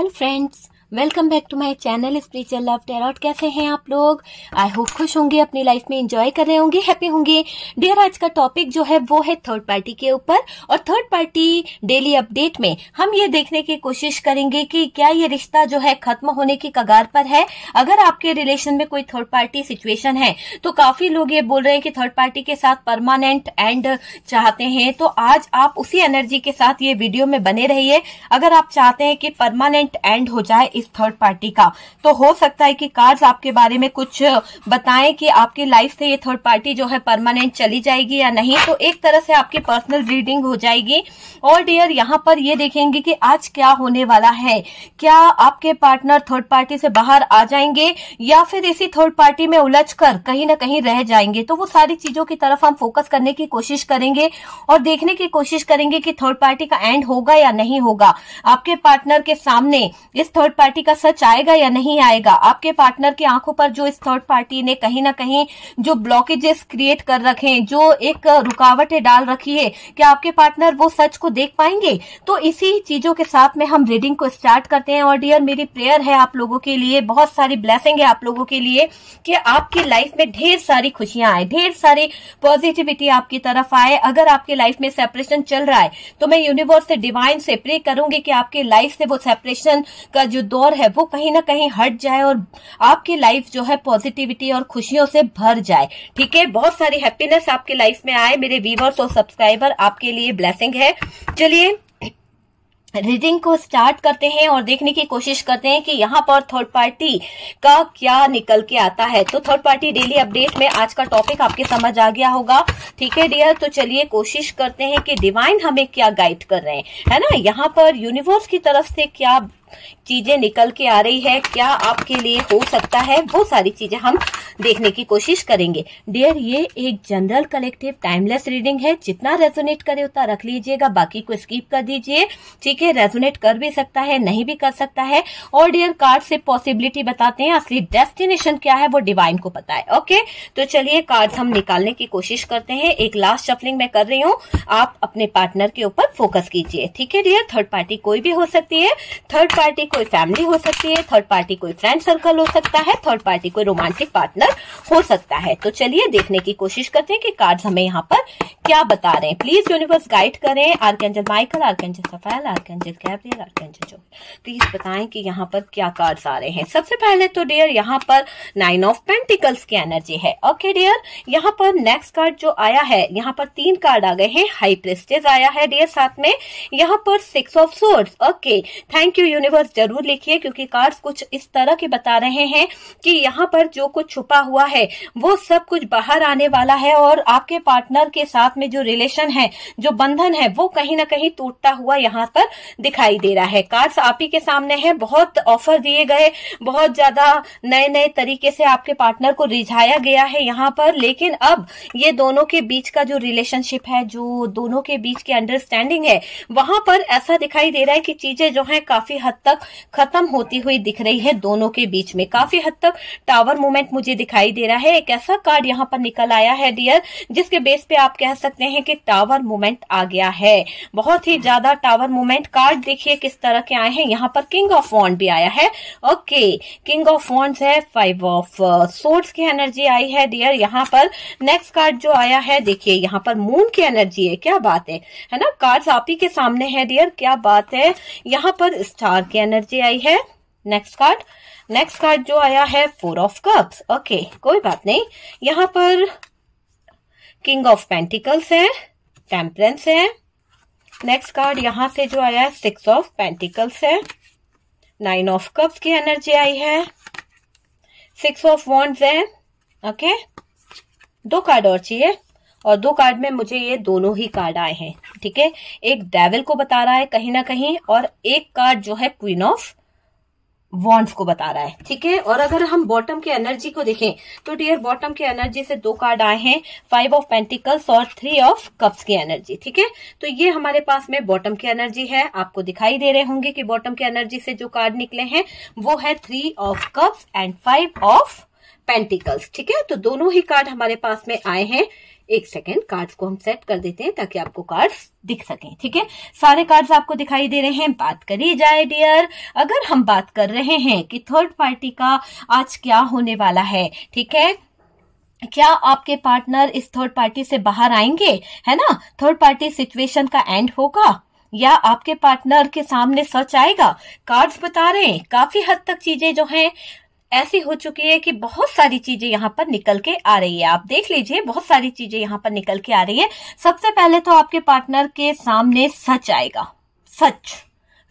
hello friends welcome back to my channel spiritual love tarot कैसे हैं आप लोग आई होप खुश होंगे अपनी लाइफ में एंजॉय कर रहे होंगे हैप्पी होंगे डियर आज का टॉपिक जो है वो है थर्ड पार्टी के ऊपर और थर्ड पार्टी डेली अपडेट में हम ये देखने की कोशिश करेंगे कि क्या ये रिश्ता जो है खत्म होने की कगार पर है अगर आपके रिलेशन में कोई थर्ड पार्टी सिचुएशन है तो काफी लोग ये बोल रहे हैं कि थर्ड पार्टी के साथ परमानेंट एंड चाहते हैं तो आज आप उसी एनर्जी के साथ ये वीडियो में बने रहिए अगर आप चाहते हैं कि परमानेंट एंड हो जाए इस थर्ड पार्टी का तो हो सकता है कि कार्ड्स आपके बारे में कुछ बताएं कि आपकी लाइफ से ये थर्ड पार्टी जो है परमानेंट चली जाएगी या नहीं तो एक तरह से आपकी पर्सनल रीडिंग हो जाएगी और डियर यहाँ पर ये देखेंगे कि आज क्या होने वाला है क्या आपके पार्टनर थर्ड पार्टी से बाहर आ जाएंगे या फिर इसी थर्ड पार्टी में उलझ कर कहीं ना कहीं रह जाएंगे तो वो सारी चीजों की तरफ हम फोकस करने की कोशिश करेंगे और देखने की कोशिश करेंगे कि थर्ड पार्टी का एंड होगा या नहीं होगा आपके पार्टनर के सामने इस थर्ड पार्टी पार्टी का सच आएगा या नहीं आएगा आपके पार्टनर की आंखों पर जो इस थर्ड पार्टी ने कहीं ना कहीं जो ब्लॉकेजेस क्रिएट कर रखे जो एक रुकावटें डाल रखी है क्या आपके पार्टनर वो सच को देख पाएंगे तो इसी चीजों के साथ में हम रीडिंग को स्टार्ट करते हैं और डियर मेरी प्रेयर है आप लोगों के लिए बहुत सारी ब्लेसिंग है आप लोगों के लिए कि आपकी लाइफ में ढेर सारी खुशियां आए ढेर सारी पॉजिटिविटी आपकी तरफ आए अगर आपके लाइफ में सेपरेशन चल रहा है तो मैं यूनिवर्स से डिवाइन से प्रे करूंगी कि आपके लाइफ से वो सेपरेशन का जो दो दौर है वो कहीं ना कहीं हट जाए और आपकी लाइफ जो है पॉजिटिविटी और खुशियों से भर जाए ठीक है बहुत सारी हैप्पीनेस आपके लाइफ में आए मेरे व्यूवर्स और सब्सक्राइबर आपके लिए ब्लेसिंग है चलिए रीडिंग को स्टार्ट करते हैं और देखने की कोशिश करते हैं कि यहाँ पर थर्ड पार्टी का क्या निकल के आता है तो थर्ड पार्टी डेली अपडेट में आज का टॉपिक आपके समझ आ गया होगा ठीक है डियर तो चलिए कोशिश करते हैं कि डिवाइन हमें क्या गाइड कर रहे हैं है ना यहाँ पर यूनिवर्स की तरफ से क्या चीजें निकल के आ रही है क्या आपके लिए हो सकता है वो सारी चीजें हम देखने की कोशिश करेंगे डियर ये एक जनरल कलेक्टिव टाइमलेस रीडिंग है जितना रेजोनेट करे उतना रख लीजिएगा बाकी को स्कीप कर दीजिए ठीक है रेजोनेट कर भी सकता है नहीं भी कर सकता है और डियर कार्ड से पॉसिबिलिटी बताते हैं असली डेस्टिनेशन क्या है वो डिवाइन को पता है ओके तो चलिए कार्ड हम निकालने की कोशिश करते हैं एक लास्ट शफलिंग मैं कर रही हूँ आप अपने पार्टनर के ऊपर फोकस कीजिए ठीक है डियर थर्ड पार्टी कोई भी हो सकती है थर्ड पार्टी कोई फैमिली हो सकती है थर्ड पार्टी कोई फ्रेंड सर्कल हो सकता है थर्ड पार्टी कोई रोमांटिक पार्टनर हो सकता है तो चलिए देखने की कोशिश करते हैं कि कार्ड्स हमें यहाँ पर क्या बता रहे हैं प्लीज यूनिवर्स गाइड करें archangel Michael archangel Raphael archangel Gabriel archangel जो प्लीज बताएं कि यहाँ पर क्या कार्ड्स आ रहे हैं सबसे पहले तो डियर यहाँ पर नाइन ऑफ पेंटिकल्स की एनर्जी है ओके डियर यहाँ पर नेक्स्ट कार्ड जो आया है यहाँ पर तीन कार्ड आ गए हैं हाई प्रेस्टेज आया है डियर साथ में यहाँ पर six of swords okay thank you universe words जरूर लिखिए क्योंकि कार्ड्स कुछ इस तरह के बता रहे हैं कि यहाँ पर जो कुछ छुपा हुआ है वो सब कुछ बाहर आने वाला है और आपके पार्टनर के साथ में जो रिलेशन है जो बंधन है वो कहीं ना कहीं टूटता हुआ यहाँ पर दिखाई दे रहा है कार्ड्स आप ही के सामने है बहुत ऑफर दिए गए बहुत ज्यादा नए नए तरीके से आपके पार्टनर को रिझाया गया है यहाँ पर लेकिन अब ये दोनों के बीच का जो रिलेशनशिप है जो दोनों के बीच की अंडरस्टैंडिंग है वहां पर ऐसा दिखाई दे रहा है कि चीजें जो है काफी हद तक खत्म होती हुई दिख रही है दोनों के बीच में काफी हद तक टावर मूवमेंट मुझे दिखाई दे रहा है एक ऐसा कार्ड यहाँ पर निकल आया है डियर जिसके बेस पे आप कह सकते हैं कि टावर मूवमेंट आ गया है बहुत ही ज्यादा टावर मूवमेंट कार्ड देखिए किस तरह के आए हैं यहाँ पर किंग ऑफ वॉन्ड भी आया है ओके किंग ऑफ वॉन्ड है फाइव ऑफ सोर्ट्स की एनर्जी आई है डियर यहाँ पर नेक्स्ट कार्ड जो आया है देखिए यहाँ पर मून की एनर्जी है क्या बात है है ना कार्ड आप ही के सामने है डियर क्या बात है यहाँ पर स्टार की एनर्जी आई है नेक्स्ट कार्ड नेक्स्ट कार्ड जो आया है फोर ऑफ कप्स ओके कोई बात नहीं यहाँ पर किंग ऑफ पेंटिकल्स है टेम्परेंस है नेक्स्ट कार्ड यहाँ से जो आया है सिक्स ऑफ पेंटिकल्स है नाइन ऑफ कप्स की एनर्जी आई है सिक्स ऑफ वॉन्ट्स है ओके okay? दो कार्ड और चाहिए और दो कार्ड में मुझे ये दोनों ही कार्ड आए हैं ठीक है एक डेविल को बता रहा है कहीं ना कहीं और एक कार्ड जो है क्वीन ऑफ वॉन्ड्स को बता रहा है ठीक है और अगर हम बॉटम की एनर्जी को देखें तो डियर बॉटम के एनर्जी से दो कार्ड आए हैं फाइव ऑफ पेंटिकल्स और थ्री ऑफ कप्स की एनर्जी ठीक है तो ये हमारे पास में बॉटम की एनर्जी है आपको दिखाई दे रहे होंगे कि बॉटम की एनर्जी से जो कार्ड निकले हैं वो है three of cups and five of pentacles ठीक है तो दोनों ही कार्ड हमारे पास में आए हैं एक सेकेंड कार्ड्स को हम सेट कर देते हैं ताकि आपको कार्ड्स दिख सके ठीक है सारे कार्ड्स आपको दिखाई दे रहे हैं बात करी जाए डियर अगर हम बात कर रहे हैं कि थर्ड पार्टी का आज क्या होने वाला है ठीक है क्या आपके पार्टनर इस थर्ड पार्टी से बाहर आएंगे है ना थर्ड पार्टी सिचुएशन का एंड होगा या आपके पार्टनर के सामने सच आएगा कार्ड्स बता रहे हैं काफी हद तक चीजें जो हैं ऐसी हो चुकी है कि बहुत सारी चीजें यहाँ पर निकल के आ रही है आप देख लीजिए बहुत सारी चीजें यहाँ पर निकल के आ रही है सबसे पहले तो आपके पार्टनर के सामने सच आएगा सच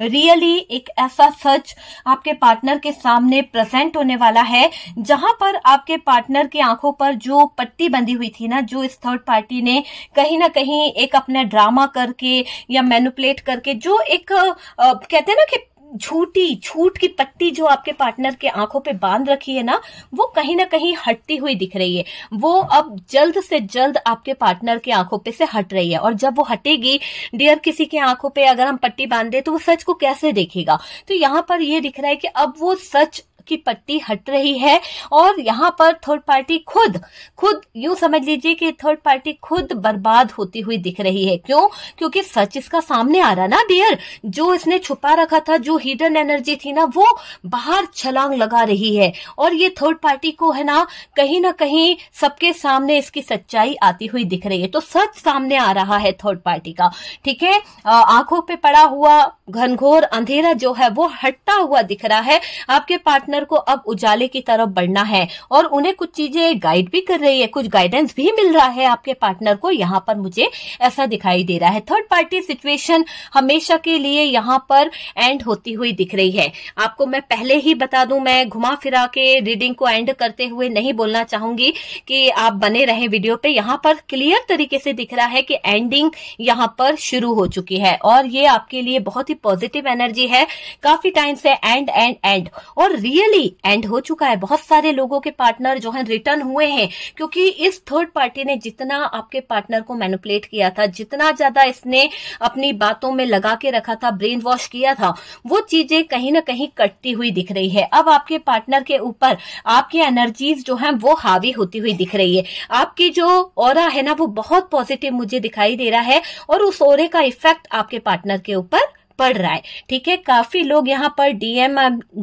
रियली एक ऐसा सच आपके पार्टनर के सामने प्रेजेंट होने वाला है जहां पर आपके पार्टनर की आंखों पर जो पट्टी बंधी हुई थी ना जो इस थर्ड पार्टी ने कहीं ना कहीं एक अपना ड्रामा करके या मैनुपलेट करके जो एक आ, कहते हैं ना कि झूठी झूठ की पट्टी जो आपके पार्टनर के आंखों पे बांध रखी है ना वो कहीं ना कहीं हटती हुई दिख रही है वो अब जल्द से जल्द आपके पार्टनर के आंखों पे से हट रही है और जब वो हटेगी डियर किसी के आंखों पे अगर हम पट्टी बांध दे तो वो सच को कैसे देखेगा तो यहां पर ये दिख रहा है कि अब वो सच की पट्टी हट रही है और यहाँ पर थर्ड पार्टी खुद खुद यूं समझ लीजिए कि थर्ड पार्टी खुद बर्बाद होती हुई दिख रही है क्यों क्योंकि सच इसका सामने आ रहा ना डियर जो इसने छुपा रखा था जो हिडन एनर्जी थी ना वो बाहर छलांग लगा रही है और ये थर्ड पार्टी को है ना कहीं ना कहीं सबके सामने इसकी सच्चाई आती हुई दिख रही है तो सच सामने आ रहा है थर्ड पार्टी का ठीक है आंखों पर पड़ा हुआ घनघोर अंधेरा जो है वो हटता हुआ दिख रहा है आपके पार्टनर सेक्टर को अब उजाले की तरफ बढ़ना है और उन्हें कुछ चीजें गाइड भी कर रही है कुछ गाइडेंस भी मिल रहा है आपके पार्टनर को यहाँ पर मुझे ऐसा दिखाई दे रहा है थर्ड पार्टी सिचुएशन हमेशा के लिए यहाँ पर एंड होती हुई दिख रही है आपको मैं पहले ही बता दू मैं घुमा फिरा के रीडिंग को एंड करते हुए नहीं बोलना चाहूंगी कि आप बने रहे वीडियो पे यहाँ पर क्लियर तरीके से दिख रहा है कि एंडिंग यहाँ पर शुरू हो चुकी है और ये आपके लिए बहुत ही पॉजिटिव एनर्जी है काफी टाइम से एंड एंड एंड और रियल रियली एंड हो चुका है बहुत सारे लोगों के पार्टनर जो है रिटर्न हुए हैं क्योंकि इस थर्ड पार्टी ने जितना आपके पार्टनर को मैनुपलेट किया था जितना ज्यादा इसने अपनी बातों में लगा के रखा था ब्रेन वॉश किया था वो चीजें कहीं ना कहीं कटती हुई दिख रही है अब आपके पार्टनर के ऊपर आपकी एनर्जीज जो है वो हावी होती हुई दिख रही है आपकी जो और है ना वो बहुत पॉजिटिव मुझे दिखाई दे रहा है और उस ओरे का इफेक्ट आपके पार्टनर के ऊपर पड़ रहा है ठीक है काफी लोग यहाँ पर डीएम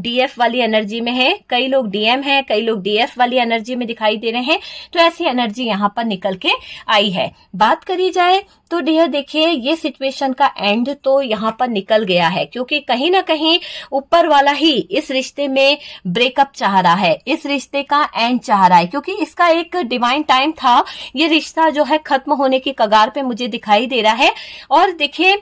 डीएफ वाली एनर्जी में है कई लोग डीएम है कई लोग डीएफ वाली एनर्जी में दिखाई दे रहे हैं तो ऐसी एनर्जी यहाँ पर निकल के आई है बात करी जाए तो डियर देखिए ये सिचुएशन का एंड तो यहाँ पर निकल गया है क्योंकि कहीं ना कहीं ऊपर वाला ही इस रिश्ते में ब्रेकअप चाह रहा है इस रिश्ते का एंड चाह रहा है क्योंकि इसका एक डिवाइन टाइम था ये रिश्ता जो है खत्म होने की कगार पे मुझे दिखाई दे रहा है और देखिए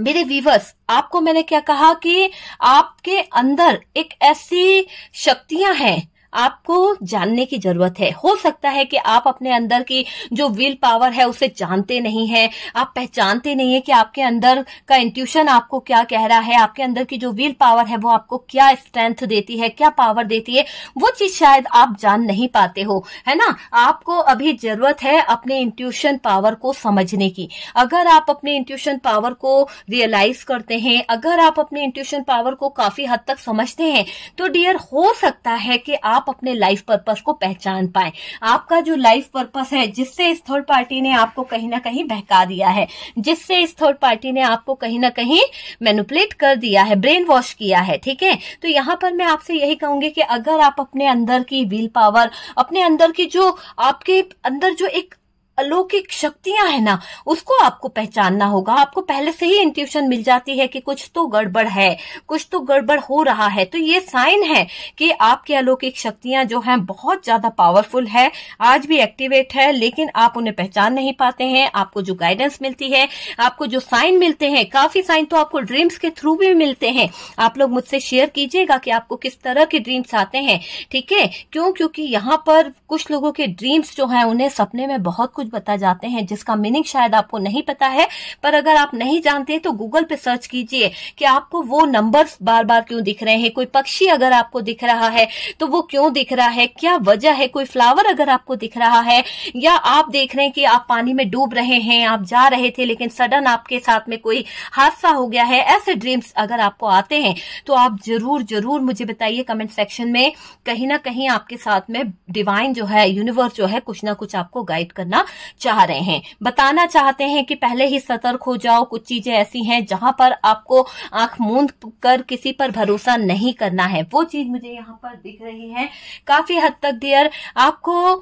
मेरे वीवर्स आपको मैंने क्या कहा कि आपके अंदर एक ऐसी शक्तियां हैं आपको जानने की जरूरत है हो सकता है कि आप अपने अंदर की जो विल पावर है उसे जानते नहीं है आप पहचानते नहीं है कि आपके अंदर का इंट्यूशन आपको क्या कह रहा है आपके अंदर की जो विल पावर है वो आपको क्या स्ट्रेंथ देती है क्या पावर देती है वो चीज शायद आप जान नहीं पाते हो है ना आपको अभी जरूरत है अपने इंट्यूशन पावर को समझने की अगर आप अपने इंट्यूशन पावर को रियलाइज करते हैं अगर आप अपने इंट्यूशन पावर को काफी हद तक समझते हैं तो डियर हो सकता है कि आप आप अपने लाइफ पर्पस को पहचान पाए आपका जो लाइफ पर्पस है जिससे इस थर्ड पार्टी ने आपको कहीं ना कहीं बहका दिया है जिससे इस थर्ड पार्टी ने आपको कहीं ना कहीं मेनुपलेट कर दिया है ब्रेन वॉश किया है ठीक है तो यहां पर मैं आपसे यही कहूंगी कि अगर आप अपने अंदर की विल पावर अपने अंदर की जो आपके अंदर जो एक अलौकिक शक्तियां है ना उसको आपको पहचानना होगा आपको पहले से ही इंट्यूशन मिल जाती है कि कुछ तो गड़बड़ है कुछ तो गड़बड़ हो रहा है तो ये साइन है कि आपकी अलौकिक शक्तियां जो हैं बहुत ज्यादा पावरफुल है आज भी एक्टिवेट है लेकिन आप उन्हें पहचान नहीं पाते हैं आपको जो गाइडेंस मिलती है आपको जो साइन मिलते हैं काफी साइन तो आपको ड्रीम्स के थ्रू भी मिलते हैं आप लोग मुझसे शेयर कीजिएगा कि आपको किस तरह के ड्रीम्स आते हैं ठीक है क्यों क्योंकि यहाँ पर कुछ लोगों के ड्रीम्स जो है उन्हें सपने में बहुत कुछ शब्द बता जाते हैं जिसका मीनिंग शायद आपको नहीं पता है पर अगर आप नहीं जानते तो गूगल पे सर्च कीजिए कि आपको वो नंबर्स बार बार क्यों दिख रहे हैं कोई पक्षी अगर आपको दिख रहा है तो वो क्यों दिख रहा है क्या वजह है कोई फ्लावर अगर आपको दिख रहा है या आप देख रहे हैं कि आप पानी में डूब रहे हैं आप जा रहे थे लेकिन सडन आपके साथ में कोई हादसा हो गया है ऐसे ड्रीम्स अगर आपको आते हैं तो आप जरूर जरूर मुझे बताइए कमेंट सेक्शन में कहीं ना कहीं आपके साथ में डिवाइन जो है यूनिवर्स जो है कुछ ना कुछ आपको गाइड करना चाह रहे हैं बताना चाहते हैं कि पहले ही सतर्क हो जाओ कुछ चीजें ऐसी हैं जहां पर आपको आंख मूंद कर किसी पर भरोसा नहीं करना है वो चीज मुझे यहाँ पर दिख रही है काफी हद तक डियर आपको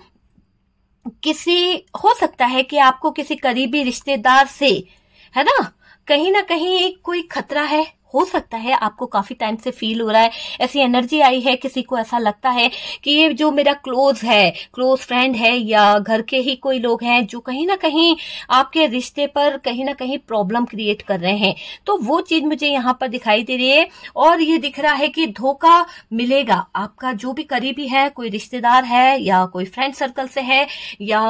किसी हो सकता है कि आपको किसी करीबी रिश्तेदार से है ना कहीं ना कहीं कोई खतरा है हो सकता है आपको काफी टाइम से फील हो रहा है ऐसी एनर्जी आई है किसी को ऐसा लगता है कि ये जो मेरा क्लोज है क्लोज फ्रेंड है या घर के ही कोई लोग हैं जो कहीं ना कहीं आपके रिश्ते पर कहीं ना कहीं प्रॉब्लम क्रिएट कर रहे हैं तो वो चीज मुझे यहाँ पर दिखाई दे रही है और ये दिख रहा है कि धोखा मिलेगा आपका जो भी करीबी है कोई रिश्तेदार है या कोई फ्रेंड सर्कल से है या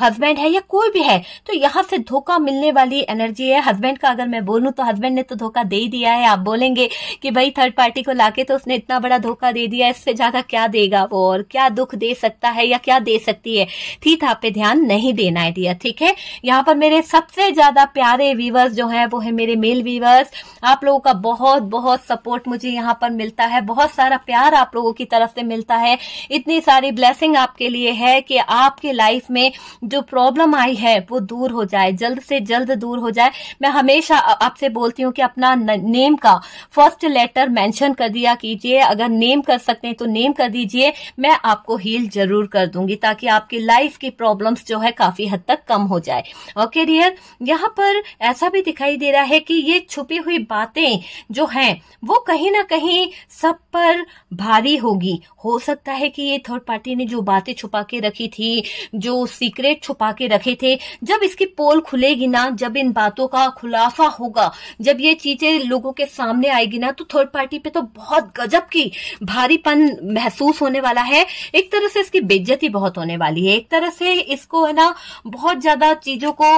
हस्बैंड है या कोई भी है तो यहां से धोखा मिलने वाली एनर्जी है हस्बैंड का अगर मैं बोलूं तो हस्बैंड ने तो धोखा दे ही दिया है है आप बोलेंगे कि भाई थर्ड पार्टी को लाके तो उसने इतना बड़ा धोखा दे दिया इससे ज्यादा क्या देगा वो और क्या दुख दे सकता है या क्या दे सकती है थी था पे ध्यान नहीं देना है दिया ठीक है यहाँ पर मेरे सबसे ज्यादा प्यारे व्यूवर्स जो है वो है मेरे मेल व्यूवर्स आप लोगों का बहुत बहुत सपोर्ट मुझे यहाँ पर मिलता है बहुत सारा प्यार आप लोगों की तरफ से मिलता है इतनी सारी ब्लेसिंग आपके लिए है कि आपके लाइफ में जो प्रॉब्लम आई है वो दूर हो जाए जल्द से जल्द दूर हो जाए मैं हमेशा आपसे बोलती हूँ कि अपना नेम नेम का फर्स्ट लेटर मेंशन कर दिया कीजिए अगर नेम कर सकते हैं तो नेम कर दीजिए मैं आपको हील जरूर कर दूंगी ताकि आपकी लाइफ की प्रॉब्लम्स जो है काफी हद तक कम हो जाए ओके डियर यहाँ पर ऐसा भी दिखाई दे रहा है कि ये छुपी हुई बातें जो हैं वो कहीं ना कहीं सब पर भारी होगी हो सकता है कि ये थर्ड पार्टी ने जो बातें छुपा के रखी थी जो सीक्रेट छुपा के रखे थे जब इसकी पोल खुलेगी ना जब इन बातों का खुलासा होगा जब ये चीजें लोगों के सामने आएगी ना तो थर्ड पार्टी पे तो बहुत गजब की भारीपन महसूस होने वाला है एक तरह से इसकी बेज्जती बहुत होने वाली है एक तरह से इसको है ना बहुत ज्यादा चीजों को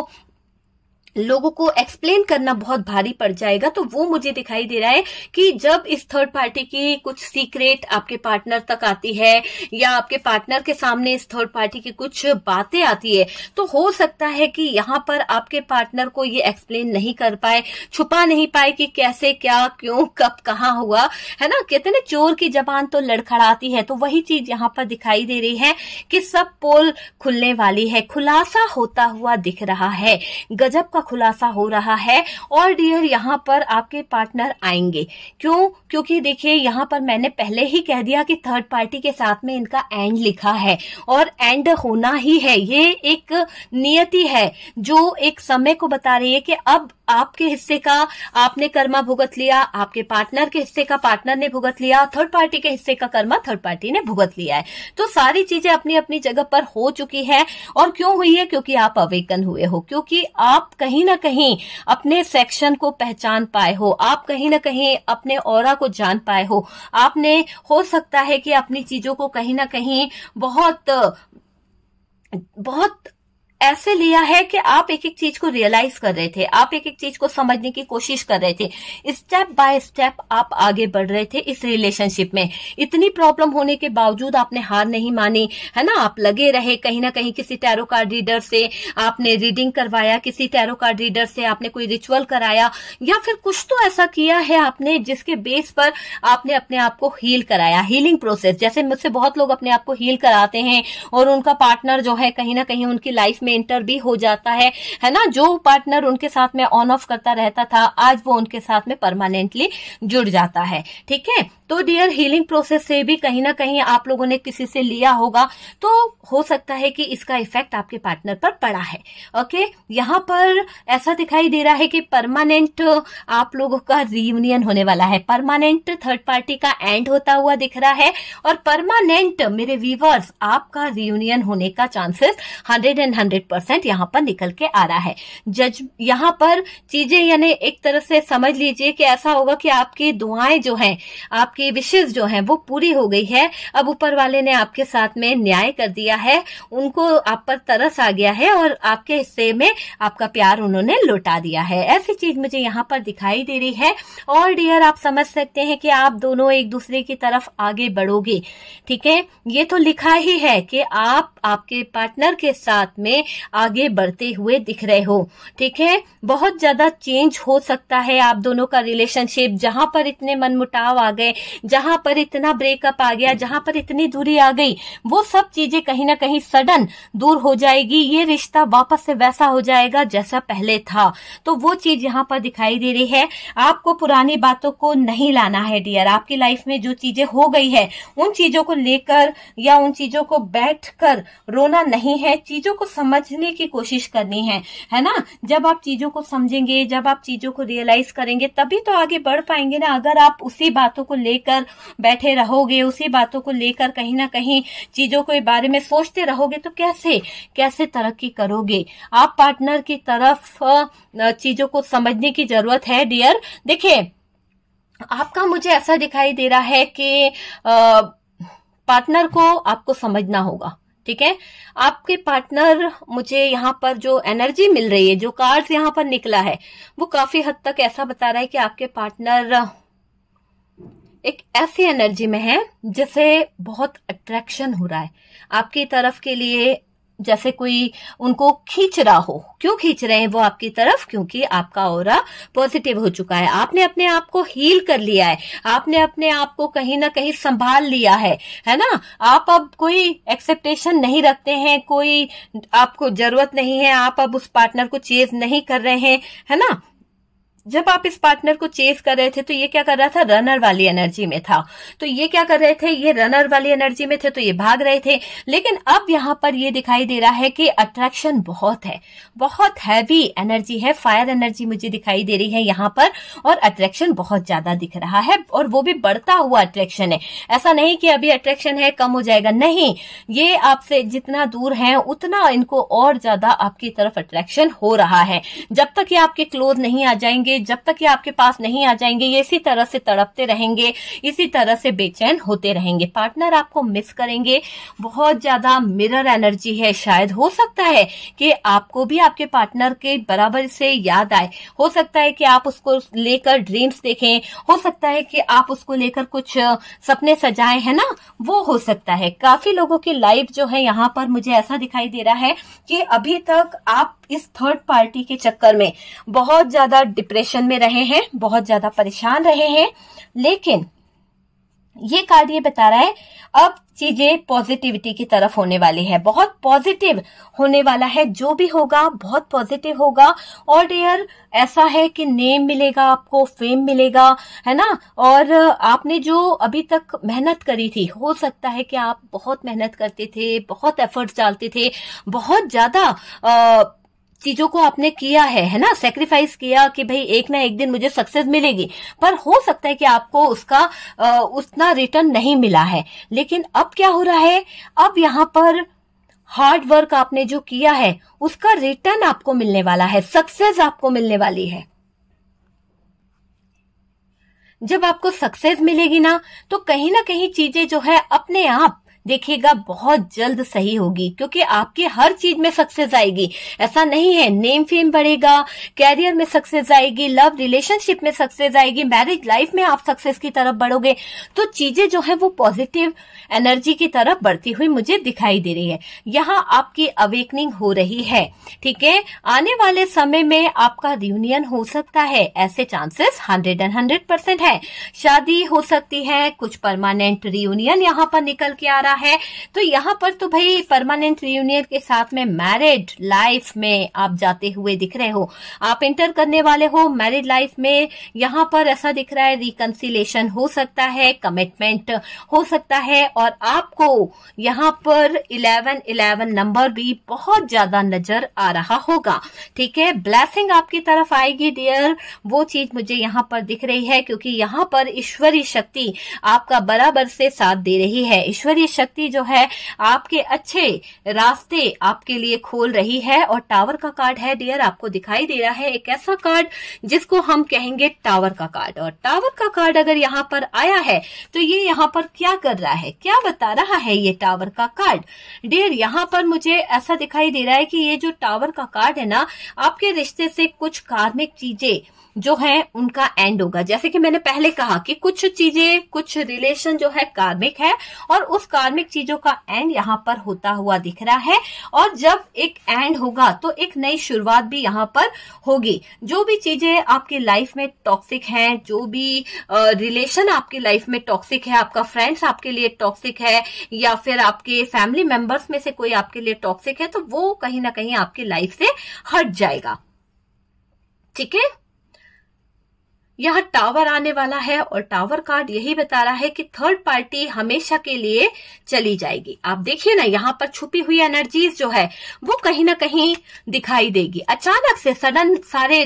लोगों को एक्सप्लेन करना बहुत भारी पड़ जाएगा तो वो मुझे दिखाई दे रहा है कि जब इस थर्ड पार्टी की कुछ सीक्रेट आपके पार्टनर तक आती है या आपके पार्टनर के सामने इस थर्ड पार्टी की कुछ बातें आती है तो हो सकता है कि यहाँ पर आपके पार्टनर को ये एक्सप्लेन नहीं कर पाए छुपा नहीं पाए कि कैसे क्या क्यों कब कहाँ हुआ है ना कहते ना चोर की जबान तो लड़खड़ाती है तो वही चीज यहाँ पर दिखाई दे रही है कि सब पोल खुलने वाली है खुलासा होता हुआ दिख रहा है गजब का का खुलासा हो रहा है और डियर यहाँ पर आपके पार्टनर आएंगे क्यों क्योंकि देखिए यहाँ पर मैंने पहले ही कह दिया कि थर्ड पार्टी के साथ में इनका एंड लिखा है और एंड होना ही है ये एक नियति है जो एक समय को बता रही है कि अब आपके हिस्से का आपने कर्मा भुगत लिया आपके पार्टनर के हिस्से का पार्टनर ने भुगत लिया थर्ड पार्टी के हिस्से का कर्मा थर्ड पार्टी ने भुगत लिया है तो सारी चीजें अपनी अपनी जगह पर हो चुकी है और क्यों हुई है क्योंकि आप अवेकन हुए हो क्योंकि आप कहीं ना कहीं अपने सेक्शन को पहचान पाए हो आप कहीं ना कहीं अपने और को जान पाए हो आपने हो सकता है कि अपनी चीजों को कहीं ना कहीं बहुत बहुत ऐसे लिया है कि आप एक एक चीज को रियलाइज कर रहे थे आप एक एक चीज को समझने की कोशिश कर रहे थे स्टेप बाय स्टेप आप आगे बढ़ रहे थे इस रिलेशनशिप में इतनी प्रॉब्लम होने के बावजूद आपने हार नहीं मानी है ना आप लगे रहे कहीं ना कहीं किसी टैरो कार्ड रीडर से आपने रीडिंग करवाया किसी टैरो कार्ड रीडर से आपने कोई रिचुअल कराया या फिर कुछ तो ऐसा किया है आपने जिसके बेस पर आपने अपने आप को हील कराया हीलिंग प्रोसेस जैसे मुझसे बहुत लोग अपने आप को हील कराते हैं और उनका पार्टनर जो है कहीं ना कहीं उनकी लाइफ में इंटर भी हो जाता है है ना जो पार्टनर उनके साथ में ऑन ऑफ करता रहता था आज वो उनके साथ में परमानेंटली जुड़ जाता है ठीक है तो डियर हीलिंग प्रोसेस से भी कहीं ना कहीं आप लोगों ने किसी से लिया होगा तो हो सकता है कि इसका इफेक्ट आपके पार्टनर पर पड़ा है ओके यहाँ पर ऐसा दिखाई दे रहा है कि परमानेंट आप लोगों का रियूनियन होने वाला है परमानेंट थर्ड पार्टी का एंड होता हुआ दिख रहा है और परमानेंट मेरे व्यूवर्स आपका रियूनियन होने का chances hundred and hundred percent यहाँ पर निकल के आ रहा है जज यहाँ पर चीजें यानी एक तरह से समझ लीजिए कि ऐसा होगा कि आपकी दुआएं जो हैं आप आपकी विशेष जो है वो पूरी हो गई है अब ऊपर वाले ने आपके साथ में न्याय कर दिया है उनको आप पर तरस आ गया है और आपके हिस्से में आपका प्यार उन्होंने लौटा दिया है ऐसी चीज मुझे यहाँ पर दिखाई दे रही है और डियर आप समझ सकते हैं कि आप दोनों एक दूसरे की तरफ आगे बढ़ोगे ठीक है ये तो लिखा ही है कि आप आपके पार्टनर के साथ में आगे बढ़ते हुए दिख रहे हो ठीक है बहुत ज्यादा चेंज हो सकता है आप दोनों का रिलेशनशिप जहां पर इतने मनमुटाव आ गए जहां पर इतना ब्रेकअप आ गया जहां पर इतनी दूरी आ गई वो सब चीजें कहीं ना कहीं सडन दूर हो जाएगी ये रिश्ता वापस से वैसा हो जाएगा जैसा पहले था तो वो चीज यहाँ पर दिखाई दे रही है आपको पुरानी बातों को नहीं लाना है डियर आपकी लाइफ में जो चीजें हो गई है उन चीजों को लेकर या उन चीजों को बैठ रोना नहीं है चीजों को समझने की कोशिश करनी है है ना जब आप चीजों को समझेंगे जब आप चीजों को रियलाइज करेंगे तभी तो आगे बढ़ पाएंगे ना अगर आप उसी बातों को ले लेकर बैठे रहोगे उसी बातों को लेकर कहीं ना कहीं चीजों के बारे में सोचते रहोगे तो कैसे कैसे तरक्की करोगे आप पार्टनर की तरफ चीजों को समझने की जरूरत है डियर देखिए आपका मुझे ऐसा दिखाई दे रहा है कि पार्टनर को आपको समझना होगा ठीक है आपके पार्टनर मुझे यहाँ पर जो एनर्जी मिल रही है जो कार्ड यहाँ पर निकला है वो काफी हद तक ऐसा बता रहा है कि आपके पार्टनर एक ऐसी एनर्जी में है जिसे बहुत अट्रैक्शन हो रहा है आपकी तरफ के लिए जैसे कोई उनको खींच रहा हो क्यों खींच रहे हैं वो आपकी तरफ क्योंकि आपका और पॉजिटिव हो चुका है आपने अपने आप को हील कर लिया है आपने अपने आप को कहीं ना कहीं संभाल लिया है है ना आप अब कोई एक्सेप्टेशन नहीं रखते हैं कोई आपको जरूरत नहीं है आप अब उस पार्टनर को चेज नहीं कर रहे हैं है ना जब आप इस पार्टनर को चेस कर रहे थे तो ये क्या कर रहा था रनर वाली एनर्जी में था तो ये क्या कर रहे थे ये रनर वाली एनर्जी में थे तो ये भाग रहे थे लेकिन अब यहाँ पर ये दिखाई दे रहा है कि अट्रैक्शन बहुत है बहुत हैवी एनर्जी है फायर एनर्जी मुझे दिखाई दे रही है यहाँ पर और अट्रैक्शन बहुत ज्यादा दिख रहा है और वो भी बढ़ता हुआ अट्रैक्शन है ऐसा नहीं कि अभी अट्रैक्शन है कम हो जाएगा नहीं ये आपसे जितना दूर है उतना इनको और ज्यादा आपकी तरफ अट्रैक्शन हो रहा है जब तक ये आपके क्लोज नहीं आ जाएंगे जब तक ये आपके पास नहीं आ जाएंगे ये इसी तरह से तड़पते रहेंगे इसी तरह से बेचैन होते रहेंगे पार्टनर आपको मिस करेंगे बहुत ज्यादा मिरर एनर्जी है शायद हो सकता है कि आपको भी आपके पार्टनर के बराबर से याद आए हो सकता है कि आप उसको लेकर ड्रीम्स देखें हो सकता है कि आप उसको लेकर कुछ सपने सजाए है ना वो हो सकता है काफी लोगों की लाइफ जो है यहाँ पर मुझे ऐसा दिखाई दे रहा है कि अभी तक आप इस थर्ड पार्टी के चक्कर में बहुत ज्यादा डिप्रेशन में रहे हैं बहुत ज्यादा परेशान रहे हैं लेकिन ये कार्ड ये बता रहा है अब चीजें पॉजिटिविटी की तरफ होने वाली है बहुत पॉजिटिव होने वाला है जो भी होगा बहुत पॉजिटिव होगा और डेयर ऐसा है कि नेम मिलेगा आपको फेम मिलेगा है ना और आपने जो अभी तक मेहनत करी थी हो सकता है कि आप बहुत मेहनत करते थे बहुत एफर्ट्स डालते थे बहुत ज्यादा चीजों को आपने किया है है ना सेक्रीफाइस किया कि भाई एक ना एक दिन मुझे सक्सेस मिलेगी पर हो सकता है कि आपको उसका आ, उतना रिटर्न नहीं मिला है लेकिन अब क्या हो रहा है अब यहाँ पर हार्ड वर्क आपने जो किया है उसका रिटर्न आपको मिलने वाला है सक्सेस आपको मिलने वाली है जब आपको सक्सेस मिलेगी ना तो कहीं ना कहीं चीजें जो है अपने आप देखिएगा बहुत जल्द सही होगी क्योंकि आपकी हर चीज में सक्सेस आएगी ऐसा नहीं है नेम फेम बढ़ेगा कैरियर में सक्सेस आएगी लव रिलेशनशिप में सक्सेस आएगी मैरिज लाइफ में आप सक्सेस की तरफ बढ़ोगे तो चीजें जो है वो पॉजिटिव एनर्जी की तरफ बढ़ती हुई मुझे दिखाई दे रही है यहाँ आपकी अवेकनिंग हो रही है ठीक है आने वाले समय में आपका रियूनियन हो सकता है ऐसे chances hundred and hundred percent है शादी हो सकती है कुछ परमानेंट रियूनियन यहाँ पर निकल के आ रहा रहा है तो यहाँ पर तो भाई परमानेंट रियूनियन के साथ में मैरिड लाइफ में आप जाते हुए दिख रहे हो आप इंटर करने वाले हो मैरिड लाइफ में यहाँ पर ऐसा दिख रहा है रिकन्सिलेशन हो सकता है कमिटमेंट हो सकता है और आपको यहाँ पर इलेवन इलेवन नंबर भी बहुत ज्यादा नजर आ रहा होगा ठीक है ब्लैसिंग आपकी तरफ आएगी डियर वो चीज मुझे यहाँ पर दिख रही है क्योंकि यहाँ पर ईश्वरीय शक्ति आपका बराबर से साथ दे रही है ईश्वरीय शक्ति जो है आपके अच्छे रास्ते आपके लिए खोल रही है और टावर का कार्ड है डियर आपको दिखाई दे रहा है एक ऐसा कार्ड जिसको हम कहेंगे टावर का कार्ड और टावर का कार्ड अगर यहाँ पर आया है तो ये यहाँ पर क्या कर रहा है क्या बता रहा है ये टावर का कार्ड डियर यहाँ पर मुझे ऐसा दिखाई दे रहा है कि ये जो टावर का कार्ड है ना आपके रिश्ते से कुछ कार्मिक चीजें जो है उनका एंड होगा जैसे कि मैंने पहले कहा कि कुछ चीजें कुछ रिलेशन जो है कार्मिक है और उस कार्मिक चीजों का एंड यहाँ पर होता हुआ दिख रहा है और जब एक एंड होगा तो एक नई शुरुआत भी यहाँ पर होगी जो भी चीजें आपकी लाइफ में टॉक्सिक हैं जो भी रिलेशन आपकी लाइफ में टॉक्सिक है आपका फ्रेंड्स आपके लिए टॉक्सिक है या फिर आपके फैमिली मेंबर्स में से कोई आपके लिए टॉक्सिक है तो वो कहीं ना कहीं आपकी लाइफ से हट जाएगा ठीक है यहाँ टावर आने वाला है और टावर कार्ड यही बता रहा है कि थर्ड पार्टी हमेशा के लिए चली जाएगी आप देखिए ना यहाँ पर छुपी हुई एनर्जीज जो है वो कहीं ना कहीं दिखाई देगी अचानक से सडन सारे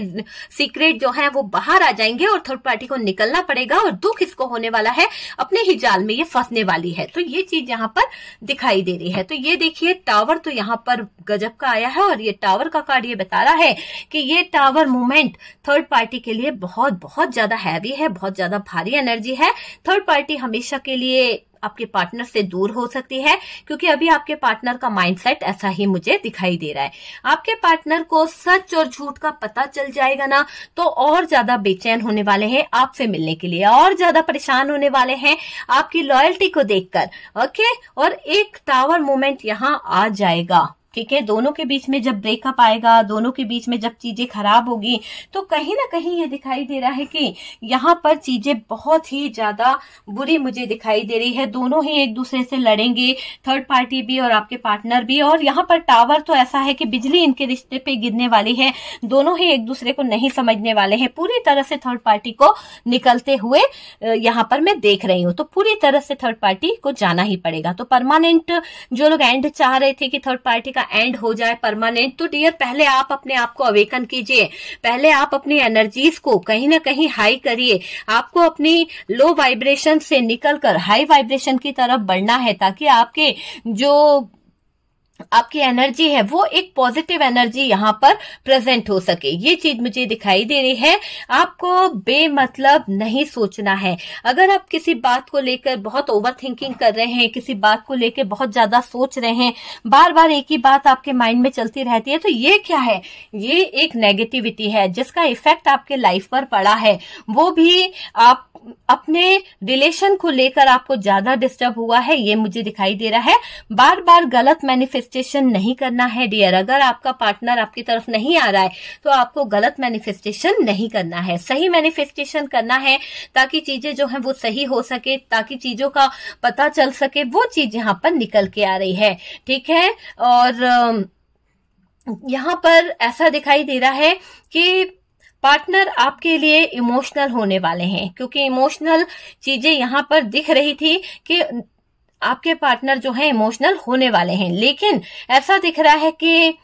सीक्रेट जो है वो बाहर आ जाएंगे और थर्ड पार्टी को निकलना पड़ेगा और दुख इसको होने वाला है अपने ही जाल में ये फंसने वाली है तो ये चीज यहाँ पर दिखाई दे रही है तो ये देखिए टावर तो यहाँ पर गजब का आया है और ये टावर का कार्ड ये बता रहा है कि ये टावर मूवमेंट थर्ड पार्टी के लिए बहुत बहुत बहुत ज्यादा हैवी है बहुत ज्यादा भारी एनर्जी है थर्ड पार्टी हमेशा के लिए आपके पार्टनर से दूर हो सकती है क्योंकि अभी आपके पार्टनर का माइंडसेट ऐसा ही मुझे दिखाई दे रहा है आपके पार्टनर को सच और झूठ का पता चल जाएगा ना तो और ज्यादा बेचैन होने वाले हैं आपसे मिलने के लिए और ज्यादा परेशान होने वाले हैं आपकी लॉयल्टी को देखकर ओके और एक टावर मोमेंट यहाँ आ जाएगा ठीक है दोनों के बीच में जब ब्रेकअप आएगा दोनों के बीच में जब चीजें खराब होगी तो कहीं ना कहीं ये दिखाई दे रहा है कि यहाँ पर चीजें बहुत ही ज्यादा बुरी मुझे दिखाई दे रही है दोनों ही एक दूसरे से लड़ेंगे थर्ड पार्टी भी और आपके पार्टनर भी और यहाँ पर टावर तो ऐसा है कि बिजली इनके रिश्ते पे गिरने वाली है दोनों ही एक दूसरे को नहीं समझने वाले है पूरी तरह से थर्ड पार्टी को निकलते हुए यहाँ पर मैं देख रही हूँ तो पूरी तरह से थर्ड पार्टी को जाना ही पड़ेगा तो परमानेंट जो लोग एंड चाह रहे थे कि थर्ड पार्टी का का एंड हो जाए परमानेंट तो डियर पहले आप अपने आप को अवेकन कीजिए पहले आप अपनी एनर्जीज को कहीं ना कहीं हाई करिए आपको अपनी लो वाइब्रेशन से निकलकर हाई वाइब्रेशन की तरफ बढ़ना है ताकि आपके जो आपकी एनर्जी है वो एक पॉजिटिव एनर्जी यहाँ पर प्रेजेंट हो सके ये चीज मुझे दिखाई दे रही है आपको बेमतलब नहीं सोचना है अगर आप किसी बात को लेकर बहुत ओवर थिंकिंग कर रहे हैं किसी बात को लेकर बहुत ज्यादा सोच रहे हैं बार बार एक ही बात आपके माइंड में चलती रहती है तो ये क्या है ये एक नेगेटिविटी है जिसका इफेक्ट आपके लाइफ पर पड़ा है वो भी आप अपने रिलेशन को लेकर आपको ज्यादा डिस्टर्ब हुआ है ये मुझे दिखाई दे रहा है बार बार गलत मैनिफेस्ट मैनिफेस्टेशन नहीं करना है डियर अगर आपका पार्टनर आपकी तरफ नहीं आ रहा है तो आपको गलत मैनिफेस्टेशन नहीं करना है सही मैनिफेस्टेशन करना है ताकि चीजें जो है वो सही हो सके ताकि चीजों का पता चल सके वो चीज यहाँ पर निकल के आ रही है ठीक है और यहाँ पर ऐसा दिखाई दे रहा है कि पार्टनर आपके लिए इमोशनल होने वाले हैं क्योंकि इमोशनल चीजें यहाँ पर दिख रही थी कि आपके पार्टनर जो है इमोशनल होने वाले हैं लेकिन ऐसा दिख रहा है कि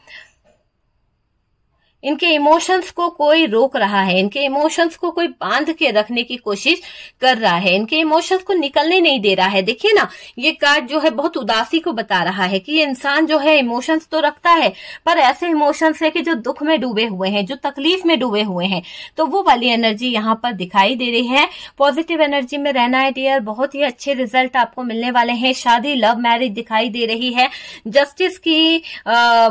इनके इमोशंस को कोई रोक रहा है इनके इमोशंस को कोई बांध के रखने की कोशिश कर रहा है इनके इमोशंस को निकलने नहीं दे रहा है देखिए ना ये कार्ड जो है बहुत उदासी को बता रहा है कि ये इंसान जो है इमोशंस तो रखता है पर ऐसे इमोशंस है कि जो दुख में डूबे हुए हैं जो तकलीफ में डूबे हुए हैं तो वो वाली एनर्जी यहाँ पर दिखाई दे रही है पॉजिटिव एनर्जी में रहना है डियर बहुत ही अच्छे रिजल्ट आपको मिलने वाले हैं शादी लव मैरिज दिखाई दे रही है जस्टिस की आ,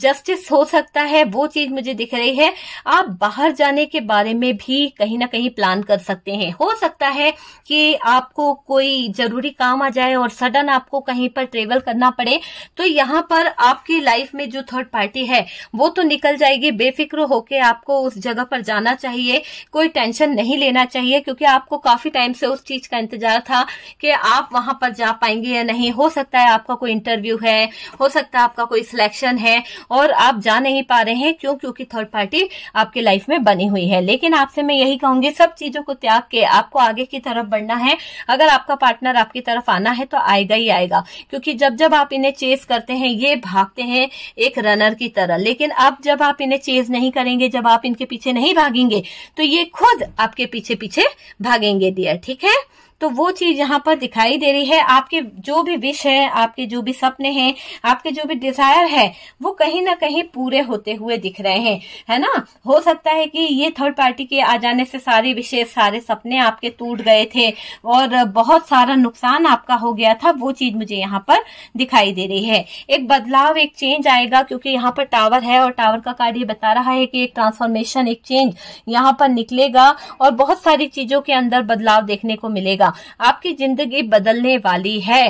जस्टिस हो सकता है वो चीज मुझे दिख रही है आप बाहर जाने के बारे में भी कहीं ना कहीं प्लान कर सकते हैं हो सकता है कि आपको कोई जरूरी काम आ जाए और सडन आपको कहीं पर ट्रेवल करना पड़े तो यहाँ पर आपकी लाइफ में जो थर्ड पार्टी है वो तो निकल जाएगी बेफिक्र होके आपको उस जगह पर जाना चाहिए कोई टेंशन नहीं लेना चाहिए क्योंकि आपको काफी टाइम से उस चीज का इंतजार था कि आप वहां पर जा पाएंगे या नहीं हो सकता है आपका कोई इंटरव्यू है हो सकता है आपका कोई सिलेक्शन है और आप जा नहीं पा रहे हैं क्यों क्योंकि थर्ड पार्टी आपके लाइफ में बनी हुई है लेकिन आपसे मैं यही कहूंगी सब चीजों को त्याग के आपको आगे की तरफ बढ़ना है अगर आपका पार्टनर आपकी तरफ आना है तो आएगा ही आएगा क्योंकि जब जब आप इन्हें चेज करते हैं ये भागते हैं एक रनर की तरह लेकिन अब जब आप इन्हें चेज नहीं करेंगे जब आप इनके पीछे नहीं भागेंगे तो ये खुद आपके पीछे पीछे भागेंगे दिया ठीक है तो वो चीज यहाँ पर दिखाई दे रही है आपके जो भी विश है आपके जो भी सपने हैं आपके जो भी डिजायर है वो कहीं ना कहीं पूरे होते हुए दिख रहे हैं है ना हो सकता है कि ये थर्ड पार्टी के आ जाने से सारे विशेष सारे सपने आपके टूट गए थे और बहुत सारा नुकसान आपका हो गया था वो चीज मुझे यहाँ पर दिखाई दे रही है एक बदलाव एक चेंज आएगा क्योंकि यहाँ पर टावर है और टावर का कार्ड ये बता रहा है कि एक ट्रांसफॉर्मेशन एक चेंज यहाँ पर निकलेगा और बहुत सारी चीजों के अंदर बदलाव देखने को मिलेगा आपकी जिंदगी बदलने वाली है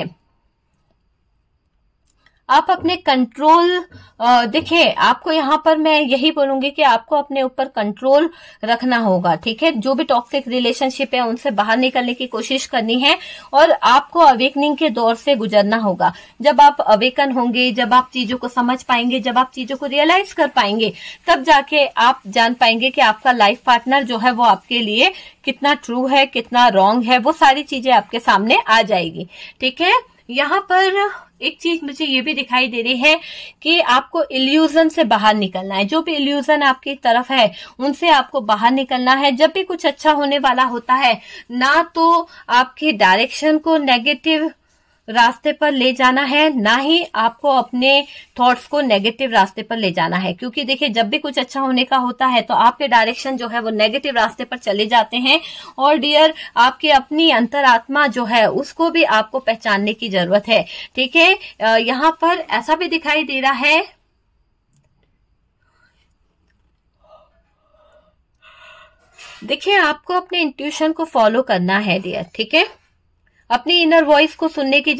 आप अपने कंट्रोल देखिए आपको यहाँ पर मैं यही बोलूंगी कि आपको अपने ऊपर कंट्रोल रखना होगा ठीक है जो भी टॉक्सिक रिलेशनशिप है उनसे बाहर निकलने की कोशिश करनी है और आपको अवेकनिंग के दौर से गुजरना होगा जब आप अवेकन होंगे जब आप चीजों को समझ पाएंगे जब आप चीजों को रियलाइज कर पाएंगे तब जाके आप जान पाएंगे कि आपका लाइफ पार्टनर जो है वो आपके लिए कितना ट्रू है कितना रॉन्ग है वो सारी चीजें आपके सामने आ जाएगी ठीक है यहाँ पर एक चीज मुझे ये भी दिखाई दे रही है कि आपको इल्यूजन से बाहर निकलना है जो भी इल्यूजन आपकी तरफ है उनसे आपको बाहर निकलना है जब भी कुछ अच्छा होने वाला होता है ना तो आपके डायरेक्शन को नेगेटिव रास्ते पर ले जाना है ना ही आपको अपने थॉट्स को नेगेटिव रास्ते पर ले जाना है क्योंकि देखिए जब भी कुछ अच्छा होने का होता है तो आपके डायरेक्शन जो है वो नेगेटिव रास्ते पर चले जाते हैं और डियर आपकी अपनी अंतरात्मा जो है उसको भी आपको पहचानने की जरूरत है ठीक है यहां पर ऐसा भी दिखाई दे रहा है देखिए आपको अपने इंट्यूशन को फॉलो करना है डियर ठीक है अपनी इनर वॉइस को सुनने की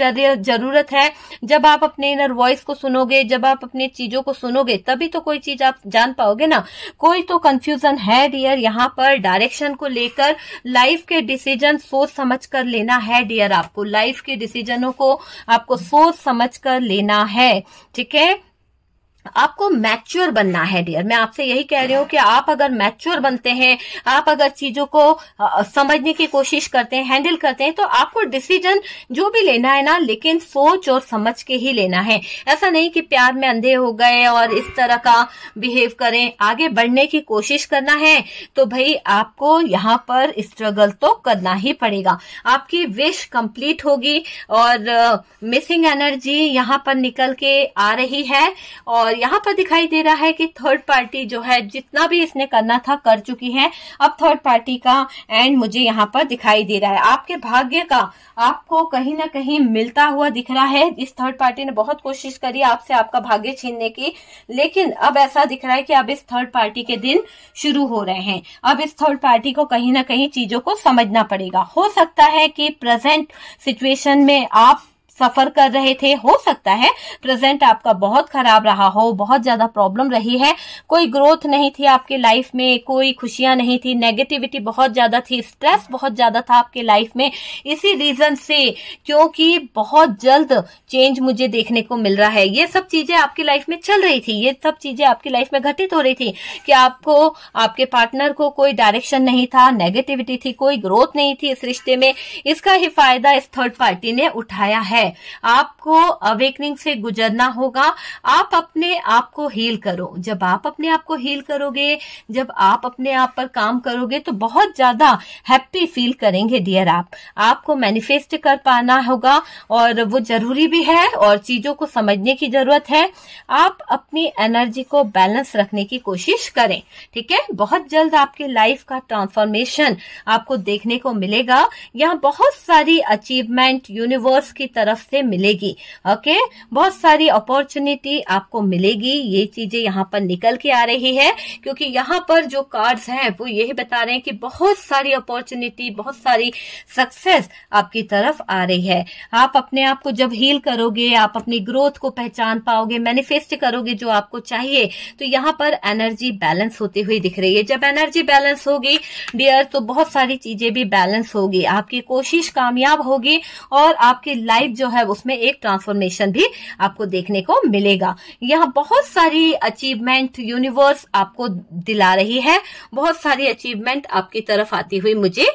जरूरत है जब आप अपने इनर वॉइस को सुनोगे जब आप अपनी चीजों को सुनोगे तभी तो कोई चीज आप जान पाओगे ना कोई तो कंफ्यूजन है डियर यहाँ पर डायरेक्शन को लेकर लाइफ के डिसीजन सोच समझ कर लेना है डियर आपको लाइफ के डिसीजनों को आपको सोच समझ कर लेना है ठीक है आपको मैच्योर बनना है डियर मैं आपसे यही कह रही हूँ कि आप अगर मैच्योर बनते हैं आप अगर चीजों को समझने की कोशिश करते हैं हैंडल करते हैं तो आपको डिसीजन जो भी लेना है ना लेकिन सोच और समझ के ही लेना है ऐसा नहीं कि प्यार में अंधे हो गए और इस तरह का बिहेव करें आगे बढ़ने की कोशिश करना है तो भाई आपको यहाँ पर स्ट्रगल तो करना ही पड़ेगा आपकी विश कम्प्लीट होगी और मिसिंग एनर्जी यहाँ पर निकल के आ रही है और और यहाँ पर दिखाई दे रहा है कि थर्ड पार्टी जो है जितना भी इसने करना था कर चुकी है अब थर्ड पार्टी का एंड मुझे यहाँ पर दिखाई दे रहा है आपके भाग्य का आपको कहीं ना कहीं मिलता हुआ दिख रहा है इस थर्ड पार्टी ने बहुत कोशिश करी आपसे आपका भाग्य छीनने की लेकिन अब ऐसा दिख रहा है कि अब इस थर्ड पार्टी के दिन शुरू हो रहे हैं अब इस थर्ड पार्टी को कहीं ना कहीं चीजों को समझना पड़ेगा हो सकता है कि प्रेजेंट सिचुएशन में आप सफर कर रहे थे हो सकता है प्रेजेंट आपका बहुत खराब रहा हो बहुत ज्यादा प्रॉब्लम रही है कोई ग्रोथ नहीं थी आपके लाइफ में कोई खुशियां नहीं थी नेगेटिविटी बहुत ज्यादा थी स्ट्रेस बहुत ज्यादा था आपके लाइफ में इसी रीजन से क्योंकि बहुत जल्द चेंज मुझे देखने को मिल रहा है ये सब चीजें आपकी लाइफ में चल रही थी ये सब चीजें आपकी लाइफ में घटित हो रही थी कि आपको आपके पार्टनर को कोई डायरेक्शन नहीं था नेगेटिविटी थी कोई ग्रोथ नहीं थी इस रिश्ते में इसका ही फायदा इस थर्ड पार्टी ने उठाया है आपको अवेकनिंग से गुजरना होगा आप अपने आप को हील करो जब आप अपने आप को हील करोगे जब आप अपने आप पर काम करोगे तो बहुत ज्यादा हैप्पी फील करेंगे डियर आप आपको मैनिफेस्ट कर पाना होगा और वो जरूरी भी है और चीजों को समझने की जरूरत है आप अपनी एनर्जी को बैलेंस रखने की कोशिश करें ठीक है बहुत जल्द आपके लाइफ का ट्रांसफॉर्मेशन आपको देखने को मिलेगा यहाँ बहुत सारी अचीवमेंट यूनिवर्स की तरफ तरफ से मिलेगी ओके बहुत सारी अपॉर्चुनिटी आपको मिलेगी ये चीजें यहाँ पर निकल के आ रही है क्योंकि यहाँ पर जो कार्ड्स हैं वो यही बता रहे हैं कि बहुत सारी अपॉर्चुनिटी बहुत सारी सक्सेस आपकी तरफ आ रही है आप अपने आप को जब हील करोगे आप अपनी ग्रोथ को पहचान पाओगे मैनिफेस्ट करोगे जो आपको चाहिए तो यहाँ पर एनर्जी बैलेंस होती हुई दिख रही है जब एनर्जी बैलेंस होगी डियर तो बहुत सारी चीजें भी बैलेंस होगी आपकी कोशिश कामयाब होगी और आपकी लाइफ जो है उसमें एक ट्रांसफॉर्मेशन भी आपको देखने को मिलेगा यहाँ बहुत सारी अचीवमेंट यूनिवर्स आपको दिला रही है बहुत सारी अचीवमेंट आपकी तरफ आती हुई मुझे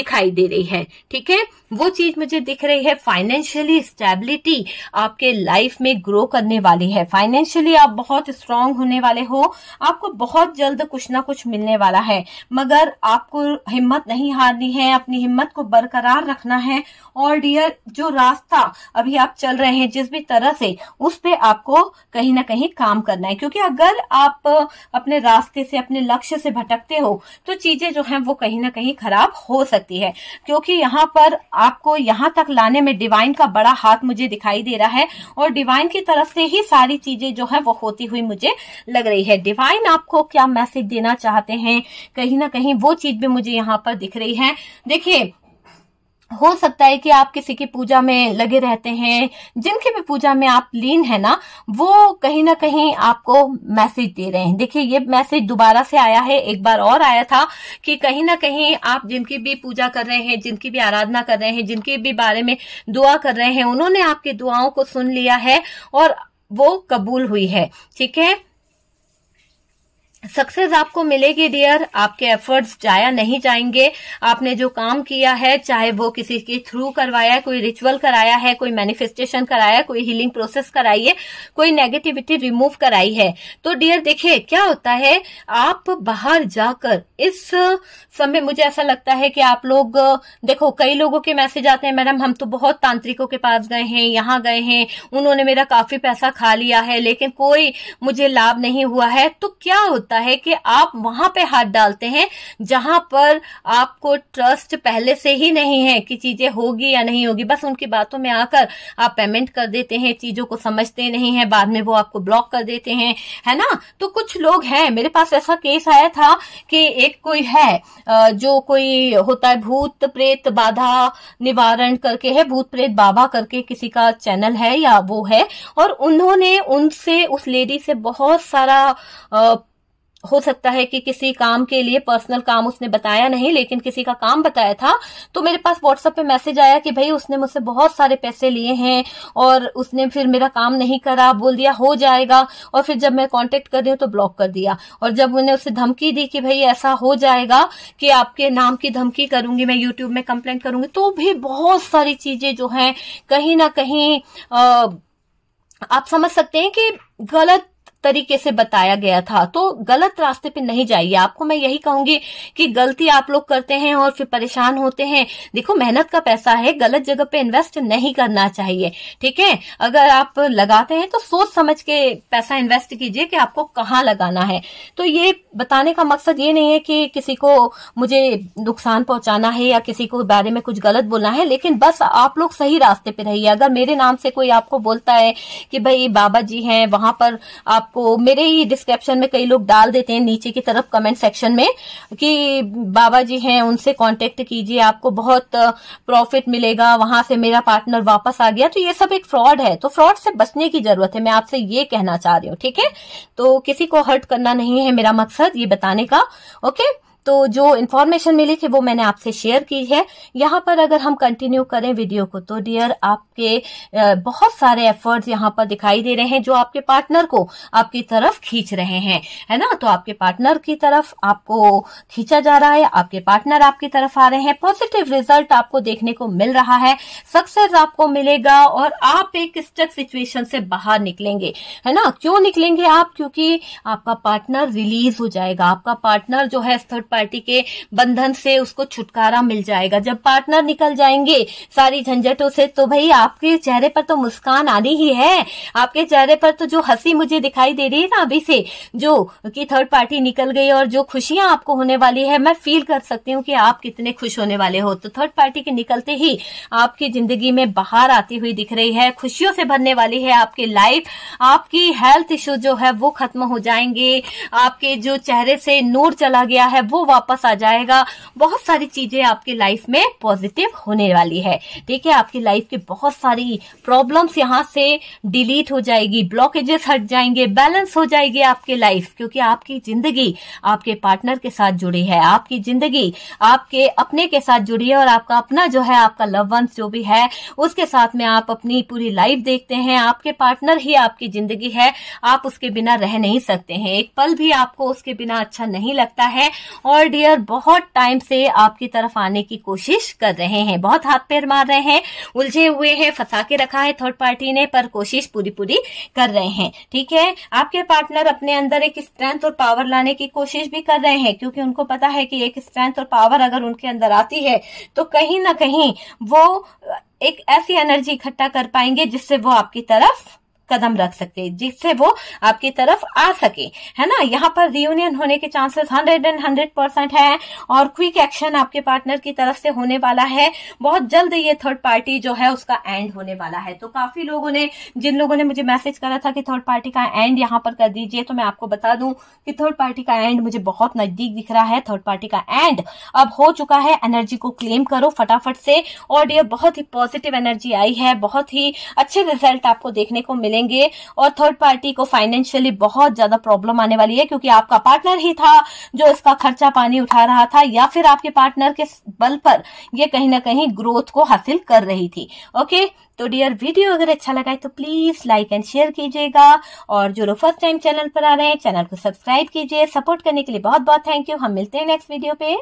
दिखाई दे रही है ठीक है वो चीज मुझे दिख रही है फाइनेंशियली स्टेबिलिटी आपके लाइफ में ग्रो करने वाली है फाइनेंशियली आप बहुत स्ट्रांग होने वाले हो आपको बहुत जल्द कुछ ना कुछ मिलने वाला है मगर आपको हिम्मत नहीं हारनी है अपनी हिम्मत को बरकरार रखना है और डियर जो रास्ता अभी आप चल रहे हैं जिस भी तरह से उस पर आपको कहीं ना कहीं काम करना है क्योंकि अगर आप अपने रास्ते से अपने लक्ष्य से भटकते हो तो चीजें जो है वो कहीं ना कहीं खराब हो सकती है क्योंकि यहाँ पर आपको यहाँ तक लाने में डिवाइन का बड़ा हाथ मुझे दिखाई दे रहा है और डिवाइन की तरफ से ही सारी चीजें जो है वो होती हुई मुझे लग रही है डिवाइन आपको क्या मैसेज देना चाहते हैं कहीं ना कहीं वो चीज भी मुझे यहाँ पर दिख रही है देखिए हो सकता है कि आप किसी की पूजा में लगे रहते हैं जिनकी भी पूजा में आप लीन है ना वो कहीं ना कहीं आपको मैसेज दे रहे हैं देखिए ये मैसेज दोबारा से आया है एक बार और आया था कि कहीं ना कहीं आप जिनकी भी पूजा कर रहे हैं जिनकी भी आराधना कर रहे हैं जिनके भी बारे में दुआ कर रहे हैं उन्होंने आपकी दुआओं को सुन लिया है और वो कबूल हुई है ठीक है सक्सेस आपको मिलेगी डियर आपके एफर्ट्स जाया नहीं जाएंगे आपने जो काम किया है चाहे वो किसी के थ्रू करवाया है कोई रिचुअल कराया है कोई मैनिफेस्टेशन कराया कोई हीलिंग प्रोसेस कराई है कोई नेगेटिविटी रिमूव कराई है तो डियर देखिए क्या होता है आप बाहर जाकर इस समय मुझे ऐसा लगता है कि आप लोग देखो कई लोगों के मैसेज आते हैं मैडम हम तो बहुत तांत्रिकों के पास गए हैं यहां गए हैं उन्होंने मेरा काफी पैसा खा लिया है लेकिन कोई मुझे लाभ नहीं हुआ है तो क्या होता होता है कि आप वहां पे हाथ डालते हैं जहां पर आपको ट्रस्ट पहले से ही नहीं है कि चीजें होगी या नहीं होगी बस उनकी बातों में आकर आप पेमेंट कर देते हैं चीजों को समझते नहीं है बाद में वो आपको ब्लॉक कर देते हैं है ना तो कुछ लोग हैं मेरे पास ऐसा केस आया था कि एक कोई है जो कोई होता है भूत प्रेत बाधा निवारण करके है भूत प्रेत बाबा करके किसी का चैनल है या वो है और उन्होंने उनसे उस लेडी से बहुत सारा हो सकता है कि किसी काम के लिए पर्सनल काम उसने बताया नहीं लेकिन किसी का काम बताया था तो मेरे पास व्हाट्सएप पे मैसेज आया कि भाई उसने मुझसे बहुत सारे पैसे लिए हैं और उसने फिर मेरा काम नहीं करा बोल दिया हो जाएगा और फिर जब मैं कॉन्टेक्ट कर रही तो ब्लॉक कर दिया और जब उन्हें उसे धमकी दी कि भाई ऐसा हो जाएगा कि आपके नाम की धमकी करूंगी मैं यूट्यूब में कंप्लेंट करूंगी तो भी बहुत सारी चीजें जो है कहीं ना कहीं आप समझ सकते हैं कि गलत तरीके से बताया गया था तो गलत रास्ते पे नहीं जाइए आपको मैं यही कहूंगी कि गलती आप लोग करते हैं और फिर परेशान होते हैं देखो मेहनत का पैसा है गलत जगह पे इन्वेस्ट नहीं करना चाहिए ठीक है अगर आप लगाते हैं तो सोच समझ के पैसा इन्वेस्ट कीजिए कि आपको कहाँ लगाना है तो ये बताने का मकसद ये नहीं है कि किसी को मुझे नुकसान पहुंचाना है या किसी को बारे में कुछ गलत बोलना है लेकिन बस आप लोग सही रास्ते पे रहिए अगर मेरे नाम से कोई आपको बोलता है कि भाई बाबा जी हैं वहां पर आप आपको मेरे ही डिस्क्रिप्शन में कई लोग डाल देते हैं नीचे की तरफ कमेंट सेक्शन में कि बाबा जी हैं उनसे कांटेक्ट कीजिए आपको बहुत प्रॉफिट मिलेगा वहां से मेरा पार्टनर वापस आ गया तो ये सब एक फ्रॉड है तो फ्रॉड से बचने की जरूरत है मैं आपसे ये कहना चाह रही हूँ ठीक है तो किसी को हर्ट करना नहीं है मेरा मकसद ये बताने का ओके तो जो इन्फॉर्मेशन मिली थी वो मैंने आपसे शेयर की है यहाँ पर अगर हम कंटिन्यू करें वीडियो को तो डियर आपके बहुत सारे एफर्ट्स यहाँ पर दिखाई दे रहे हैं जो आपके पार्टनर को आपकी तरफ खींच रहे हैं है ना तो आपके पार्टनर की तरफ आपको खींचा जा रहा है आपके पार्टनर आपकी तरफ आ रहे हैं पॉजिटिव रिजल्ट आपको देखने को मिल रहा है सक्सेस आपको मिलेगा और आप एक स्टक सिचुएशन से बाहर निकलेंगे है ना क्यों निकलेंगे आप क्योंकि आपका पार्टनर रिलीज हो जाएगा आपका पार्टनर जो है थर्ड पार्टी के बंधन से उसको छुटकारा मिल जाएगा जब पार्टनर निकल जाएंगे सारी झंझटों से तो भाई आपके चेहरे पर तो मुस्कान आनी ही है आपके चेहरे पर तो जो हंसी मुझे दिखाई दे रही है ना अभी से जो कि थर्ड पार्टी निकल गई और जो खुशियां आपको होने वाली है मैं फील कर सकती हूँ कि आप कितने खुश होने वाले हो तो थर्ड पार्टी के निकलते ही आपकी जिंदगी में बाहर आती हुई दिख रही है खुशियों से भरने वाली है आपकी लाइफ आपकी हेल्थ इश्यू जो है वो खत्म हो जाएंगे आपके जो चेहरे से नूर चला गया है वो वापस आ जाएगा बहुत सारी चीजें आपके लाइफ में पॉजिटिव होने वाली है ठीक है आपकी लाइफ की बहुत सारी प्रॉब्लम्स यहाँ से डिलीट हो जाएगी ब्लॉकेजेस हट जाएंगे बैलेंस हो जाएगी आपके लाइफ क्योंकि आपकी जिंदगी आपके पार्टनर के साथ जुड़ी है आपकी जिंदगी आपके अपने के साथ जुड़ी है और आपका अपना जो है आपका लव वंस जो भी है उसके साथ में आप अपनी पूरी लाइफ देखते हैं आपके पार्टनर ही आपकी जिंदगी है आप उसके बिना रह नहीं सकते हैं एक पल भी आपको उसके बिना अच्छा नहीं लगता है और और डियर बहुत टाइम से आपकी तरफ आने की कोशिश कर रहे हैं बहुत हाथ पैर मार रहे हैं उलझे हुए हैं फंसा के रखा है थर्ड पार्टी ने पर कोशिश पूरी पूरी कर रहे हैं ठीक है आपके पार्टनर अपने अंदर एक स्ट्रेंथ और पावर लाने की कोशिश भी कर रहे हैं क्योंकि उनको पता है कि एक स्ट्रेंथ और पावर अगर उनके अंदर आती है तो कहीं ना कहीं वो एक ऐसी एनर्जी इकट्ठा कर पाएंगे जिससे वो आपकी तरफ कदम रख हैं जिससे वो आपकी तरफ आ सके है ना यहाँ पर रियूनियन होने के chances hundred and hundred percent है और क्विक एक्शन आपके पार्टनर की तरफ से होने वाला है बहुत जल्द ये थर्ड पार्टी जो है उसका एंड होने वाला है तो काफी लोगों ने जिन लोगों ने मुझे मैसेज करा था कि थर्ड पार्टी का एंड यहाँ पर कर दीजिए तो मैं आपको बता दूं कि थर्ड पार्टी का एंड मुझे बहुत नजदीक दिख रहा है थर्ड पार्टी का एंड अब हो चुका है एनर्जी को क्लेम करो फटाफट से और ये बहुत ही पॉजिटिव एनर्जी आई है बहुत ही अच्छे रिजल्ट आपको देखने को मिले मिलेंगे और थर्ड पार्टी को फाइनेंशियली बहुत ज्यादा प्रॉब्लम आने वाली है क्योंकि आपका पार्टनर ही था जो इसका खर्चा पानी उठा रहा था या फिर आपके पार्टनर के बल पर ये कहीं ना कहीं ग्रोथ को हासिल कर रही थी ओके तो डियर वीडियो अगर अच्छा लगा है तो प्लीज लाइक एंड शेयर कीजिएगा और जो लोग फर्स्ट टाइम चैनल पर आ रहे हैं चैनल को सब्सक्राइब कीजिए सपोर्ट करने के लिए बहुत बहुत थैंक यू हम मिलते हैं नेक्स्ट वीडियो पे